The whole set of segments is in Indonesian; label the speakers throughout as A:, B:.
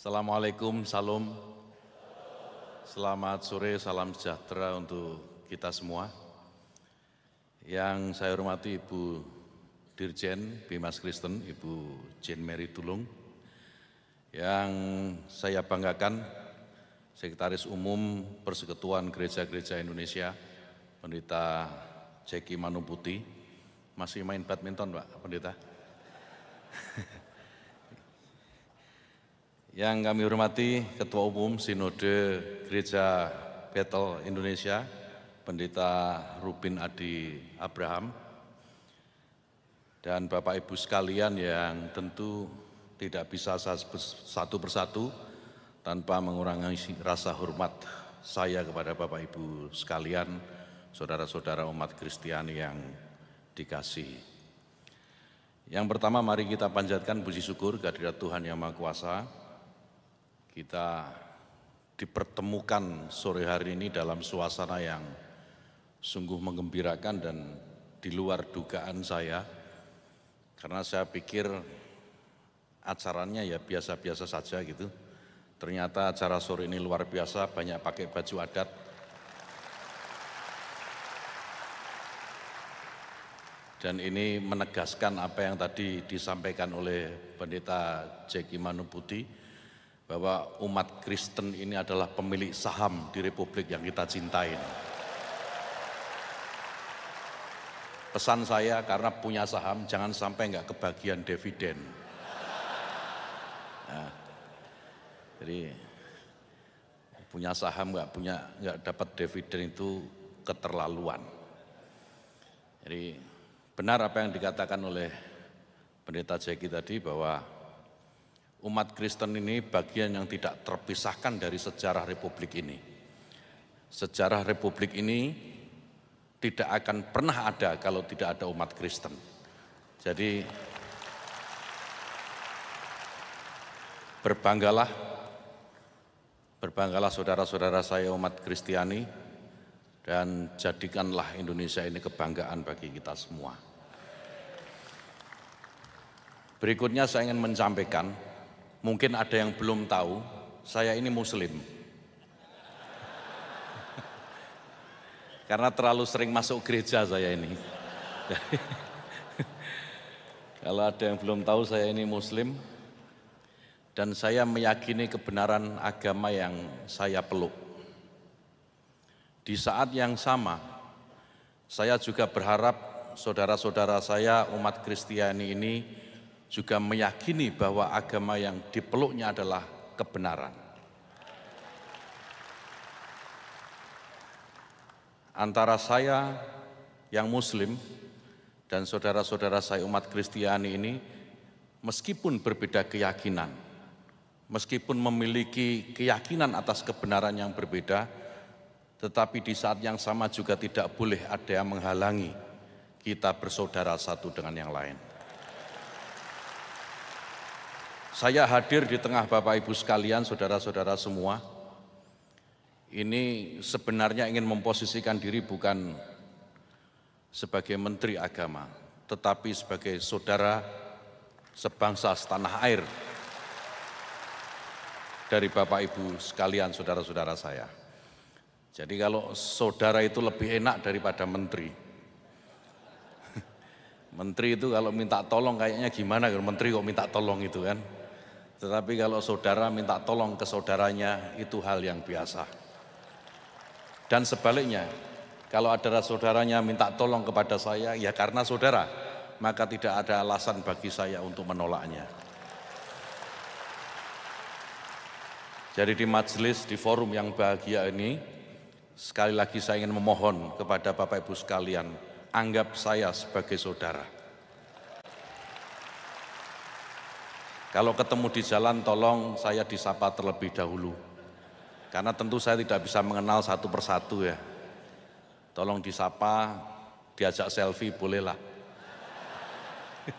A: Assalamualaikum, salam. Selamat sore, salam sejahtera untuk kita semua. Yang saya hormati Ibu Dirjen Bimas Kristen, Ibu Jane Mary Tulung. Yang saya banggakan Sekretaris Umum Persekutuan Gereja-Gereja Indonesia, Pendeta Jackie Manuputi, masih main badminton Pak Pendeta. Yang kami hormati Ketua Umum Sinode Gereja Betel Indonesia, Pendeta Rubin Adi Abraham, dan Bapak Ibu sekalian yang tentu tidak bisa satu persatu tanpa mengurangi rasa hormat saya kepada Bapak Ibu sekalian, saudara-saudara umat Kristiani yang dikasih. Yang pertama mari kita panjatkan puji syukur kehadirat Tuhan Yang Maha Kuasa kita dipertemukan sore hari ini dalam suasana yang sungguh menggembirakan dan di luar dugaan saya karena saya pikir acaranya ya biasa-biasa saja gitu. Ternyata acara sore ini luar biasa, banyak pakai baju adat. Dan ini menegaskan apa yang tadi disampaikan oleh Pendeta Jeki Manuputi, bahwa umat Kristen ini adalah pemilik saham di republik yang kita cintai. Pesan saya karena punya saham jangan sampai nggak kebagian dividen. Nah, jadi punya saham nggak punya nggak dapat dividen itu keterlaluan. Jadi benar apa yang dikatakan oleh pendeta Jeki tadi bahwa umat Kristen ini bagian yang tidak terpisahkan dari sejarah republik ini. Sejarah republik ini tidak akan pernah ada kalau tidak ada umat Kristen. Jadi berbanggalah berbanggalah saudara-saudara saya umat Kristiani dan jadikanlah Indonesia ini kebanggaan bagi kita semua. Berikutnya saya ingin menyampaikan Mungkin ada yang belum tahu, saya ini muslim. Karena terlalu sering masuk gereja saya ini. Kalau ada yang belum tahu saya ini muslim dan saya meyakini kebenaran agama yang saya peluk. Di saat yang sama, saya juga berharap saudara-saudara saya umat Kristiani ini juga meyakini bahwa agama yang dipeluknya adalah kebenaran. Antara saya yang muslim dan saudara-saudara saya umat Kristiani ini meskipun berbeda keyakinan, meskipun memiliki keyakinan atas kebenaran yang berbeda, tetapi di saat yang sama juga tidak boleh ada yang menghalangi kita bersaudara satu dengan yang lain. Saya hadir di tengah Bapak Ibu sekalian, saudara-saudara semua. Ini sebenarnya ingin memposisikan diri bukan sebagai menteri agama, tetapi sebagai saudara sebangsa setanah air dari Bapak Ibu sekalian saudara-saudara saya. Jadi kalau saudara itu lebih enak daripada menteri. menteri itu kalau minta tolong kayaknya gimana kalau menteri kok minta tolong itu kan. Tetapi kalau saudara minta tolong ke saudaranya, itu hal yang biasa. Dan sebaliknya, kalau ada saudaranya minta tolong kepada saya, ya karena saudara, maka tidak ada alasan bagi saya untuk menolaknya. Jadi di majelis, di forum yang bahagia ini, sekali lagi saya ingin memohon kepada Bapak Ibu sekalian, anggap saya sebagai saudara. Kalau ketemu di jalan tolong saya disapa terlebih dahulu. Karena tentu saya tidak bisa mengenal satu persatu ya. Tolong disapa, diajak selfie bolehlah.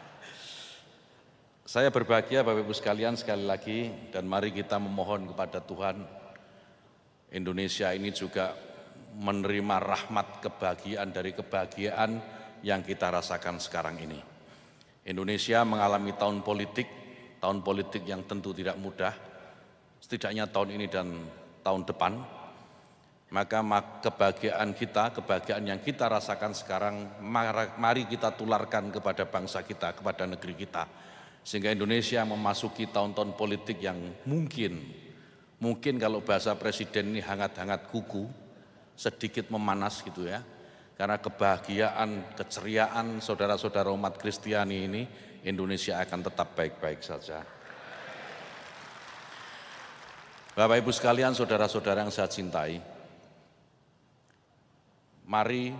A: saya berbahagia Bapak Ibu sekalian sekali lagi dan mari kita memohon kepada Tuhan Indonesia ini juga menerima rahmat kebahagiaan dari kebahagiaan yang kita rasakan sekarang ini. Indonesia mengalami tahun politik tahun politik yang tentu tidak mudah, setidaknya tahun ini dan tahun depan, maka kebahagiaan kita, kebahagiaan yang kita rasakan sekarang, mari kita tularkan kepada bangsa kita, kepada negeri kita. Sehingga Indonesia memasuki tahun-tahun politik yang mungkin, mungkin kalau bahasa presiden ini hangat-hangat kuku, sedikit memanas gitu ya, karena kebahagiaan, keceriaan saudara-saudara umat Kristiani ini, Indonesia akan tetap baik-baik saja. Bapak Ibu sekalian, saudara-saudara yang saya cintai, mari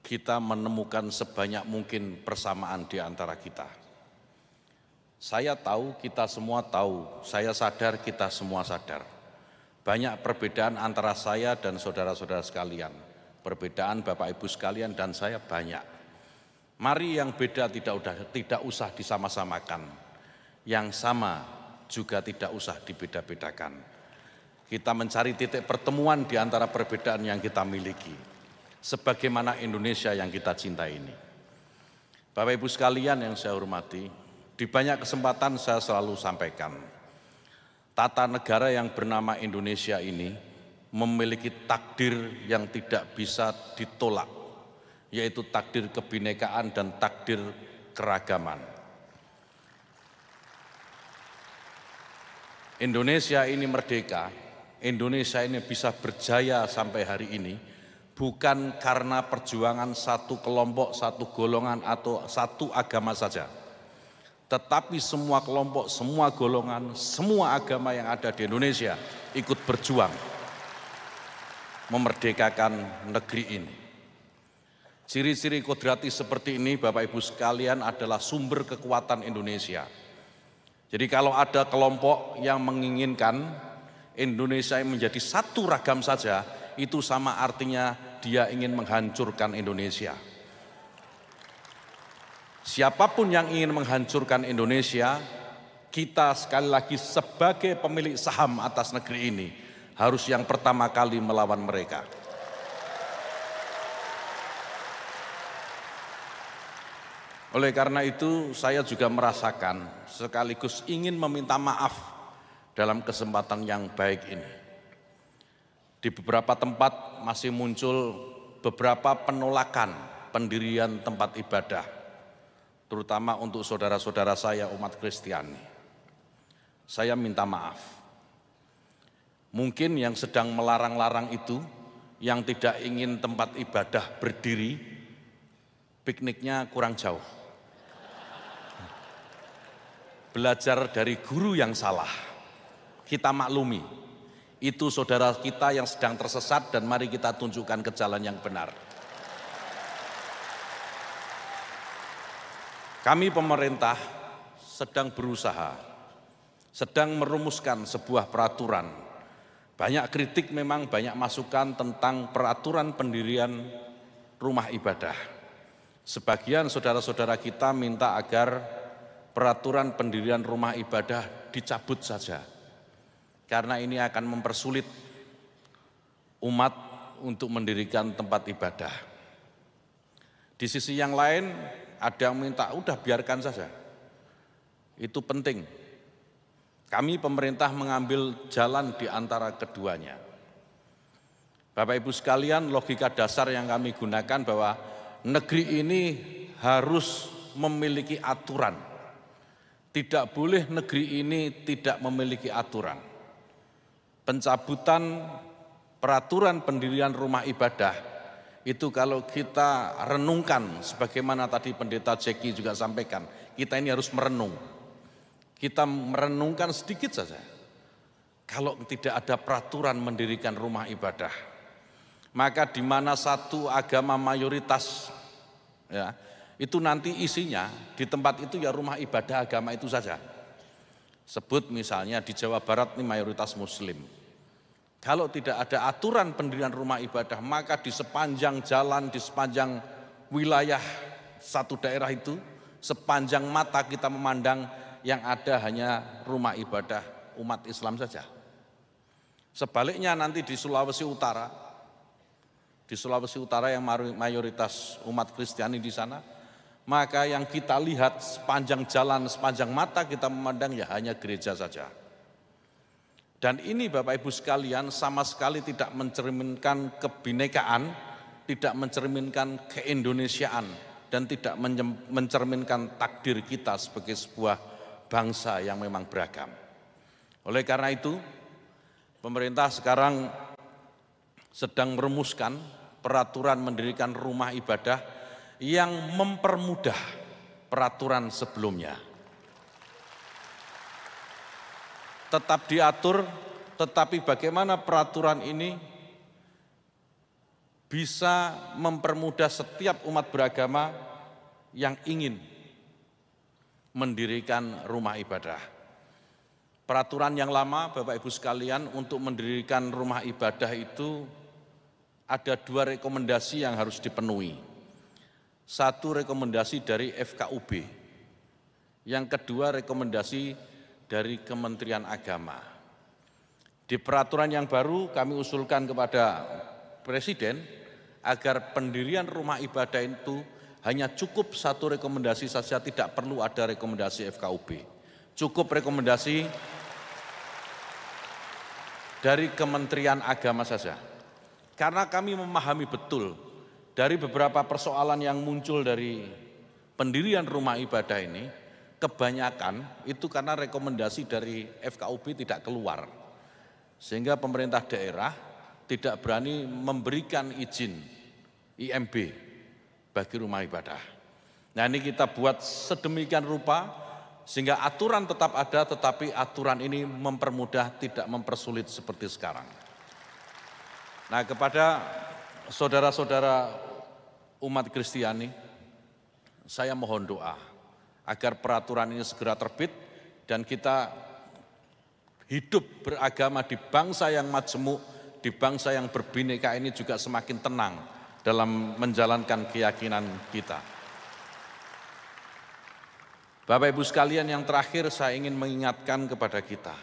A: kita menemukan sebanyak mungkin persamaan di antara kita. Saya tahu, kita semua tahu, saya sadar, kita semua sadar. Banyak perbedaan antara saya dan saudara-saudara sekalian Perbedaan Bapak Ibu sekalian dan saya banyak. Mari yang beda tidak udah tidak usah disama-samakan. Yang sama juga tidak usah dibeda-bedakan. Kita mencari titik pertemuan di antara perbedaan yang kita miliki. Sebagaimana Indonesia yang kita cinta ini. Bapak Ibu sekalian yang saya hormati, di banyak kesempatan saya selalu sampaikan, tata negara yang bernama Indonesia ini memiliki takdir yang tidak bisa ditolak, yaitu takdir kebinekaan dan takdir keragaman. Indonesia ini merdeka, Indonesia ini bisa berjaya sampai hari ini bukan karena perjuangan satu kelompok, satu golongan atau satu agama saja. Tetapi semua kelompok, semua golongan, semua agama yang ada di Indonesia ikut berjuang memerdekakan negeri ini. Ciri-ciri kodrati seperti ini Bapak Ibu sekalian adalah sumber kekuatan Indonesia. Jadi kalau ada kelompok yang menginginkan Indonesia menjadi satu ragam saja, itu sama artinya dia ingin menghancurkan Indonesia. Siapapun yang ingin menghancurkan Indonesia, kita sekali lagi sebagai pemilik saham atas negeri ini harus yang pertama kali melawan mereka. Oleh karena itu, saya juga merasakan sekaligus ingin meminta maaf dalam kesempatan yang baik ini. Di beberapa tempat masih muncul beberapa penolakan pendirian tempat ibadah, terutama untuk saudara-saudara saya umat Kristiani. Saya minta maaf. Mungkin yang sedang melarang-larang itu, yang tidak ingin tempat ibadah berdiri, pikniknya kurang jauh. Belajar dari guru yang salah, kita maklumi. Itu saudara kita yang sedang tersesat dan mari kita tunjukkan ke jalan yang benar. Kami pemerintah sedang berusaha, sedang merumuskan sebuah peraturan banyak kritik memang, banyak masukan tentang peraturan pendirian rumah ibadah. Sebagian saudara-saudara kita minta agar peraturan pendirian rumah ibadah dicabut saja. Karena ini akan mempersulit umat untuk mendirikan tempat ibadah. Di sisi yang lain, ada yang minta, udah biarkan saja. Itu penting, kami pemerintah mengambil jalan di antara keduanya. Bapak Ibu sekalian, logika dasar yang kami gunakan bahwa negeri ini harus memiliki aturan. Tidak boleh negeri ini tidak memiliki aturan. Pencabutan peraturan pendirian rumah ibadah itu kalau kita renungkan sebagaimana tadi pendeta Jeki juga sampaikan, kita ini harus merenung kita merenungkan sedikit saja. Kalau tidak ada peraturan mendirikan rumah ibadah, maka di mana satu agama mayoritas ya, itu nanti isinya di tempat itu ya rumah ibadah agama itu saja. Sebut misalnya di Jawa Barat ini mayoritas muslim. Kalau tidak ada aturan pendirian rumah ibadah, maka di sepanjang jalan, di sepanjang wilayah satu daerah itu, sepanjang mata kita memandang yang ada hanya rumah ibadah umat Islam saja. Sebaliknya nanti di Sulawesi Utara, di Sulawesi Utara yang mayoritas umat Kristiani di sana, maka yang kita lihat sepanjang jalan, sepanjang mata kita memandang ya hanya gereja saja. Dan ini Bapak Ibu sekalian sama sekali tidak mencerminkan kebinekaan, tidak mencerminkan keindonesiaan, dan tidak mencerminkan takdir kita sebagai sebuah bangsa yang memang beragam. Oleh karena itu, pemerintah sekarang sedang merumuskan peraturan mendirikan rumah ibadah yang mempermudah peraturan sebelumnya. Tetap diatur, tetapi bagaimana peraturan ini bisa mempermudah setiap umat beragama yang ingin mendirikan rumah ibadah. Peraturan yang lama Bapak Ibu sekalian untuk mendirikan rumah ibadah itu ada dua rekomendasi yang harus dipenuhi. Satu rekomendasi dari FKUB, yang kedua rekomendasi dari Kementerian Agama. Di peraturan yang baru kami usulkan kepada Presiden agar pendirian rumah ibadah itu hanya cukup satu rekomendasi saja, tidak perlu ada rekomendasi FKUB. Cukup rekomendasi dari Kementerian Agama saja. Karena kami memahami betul dari beberapa persoalan yang muncul dari pendirian rumah ibadah ini, kebanyakan itu karena rekomendasi dari FKUB tidak keluar. Sehingga pemerintah daerah tidak berani memberikan izin IMB bagi rumah ibadah. Nah ini kita buat sedemikian rupa sehingga aturan tetap ada tetapi aturan ini mempermudah tidak mempersulit seperti sekarang. Nah kepada saudara-saudara umat Kristiani saya mohon doa agar peraturan ini segera terbit dan kita hidup beragama di bangsa yang majemuk, di bangsa yang berbineka ini juga semakin tenang dalam menjalankan keyakinan kita. Bapak Ibu sekalian yang terakhir saya ingin mengingatkan kepada kita.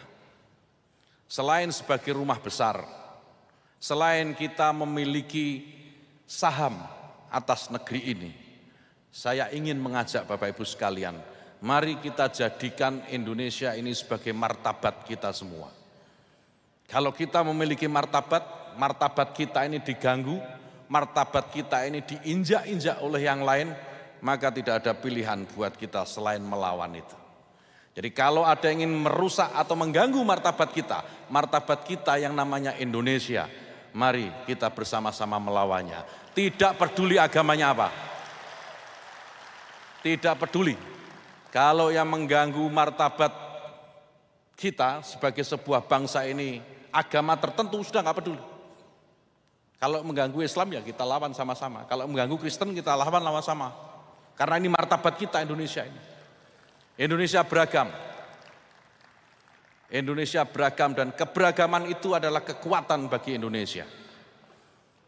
A: Selain sebagai rumah besar, selain kita memiliki saham atas negeri ini, saya ingin mengajak Bapak Ibu sekalian, mari kita jadikan Indonesia ini sebagai martabat kita semua. Kalau kita memiliki martabat, martabat kita ini diganggu, martabat kita ini diinjak-injak oleh yang lain, maka tidak ada pilihan buat kita selain melawan itu. Jadi kalau ada yang ingin merusak atau mengganggu martabat kita, martabat kita yang namanya Indonesia, mari kita bersama-sama melawannya. Tidak peduli agamanya apa. Tidak peduli. Kalau yang mengganggu martabat kita sebagai sebuah bangsa ini agama tertentu sudah nggak peduli. Kalau mengganggu Islam ya kita lawan sama-sama. Kalau mengganggu Kristen kita lawan lawan sama. Karena ini martabat kita Indonesia ini. Indonesia beragam. Indonesia beragam dan keberagaman itu adalah kekuatan bagi Indonesia.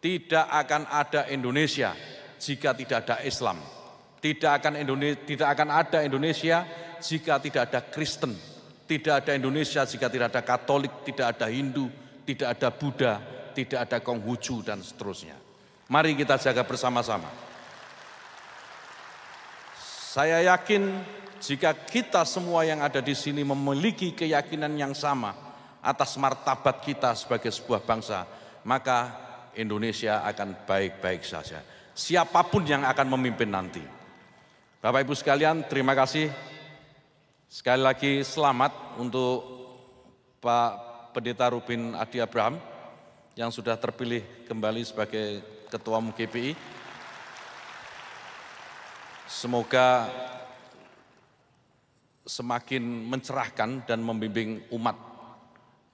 A: Tidak akan ada Indonesia jika tidak ada Islam. Tidak akan Indonesia, tidak akan ada Indonesia jika tidak ada Kristen. Tidak ada Indonesia jika tidak ada Katolik, tidak ada Hindu, tidak ada Buddha, tidak ada konghucu dan seterusnya. Mari kita jaga bersama-sama. Saya yakin jika kita semua yang ada di sini memiliki keyakinan yang sama atas martabat kita sebagai sebuah bangsa, maka Indonesia akan baik-baik saja. Siapapun yang akan memimpin nanti. Bapak Ibu sekalian, terima kasih. Sekali lagi selamat untuk Pak Pendeta Rubin Adi Abraham yang sudah terpilih kembali sebagai Ketua Umum Semoga semakin mencerahkan dan membimbing umat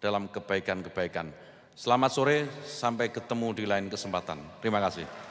A: dalam kebaikan-kebaikan. Selamat sore, sampai ketemu di lain kesempatan. Terima kasih.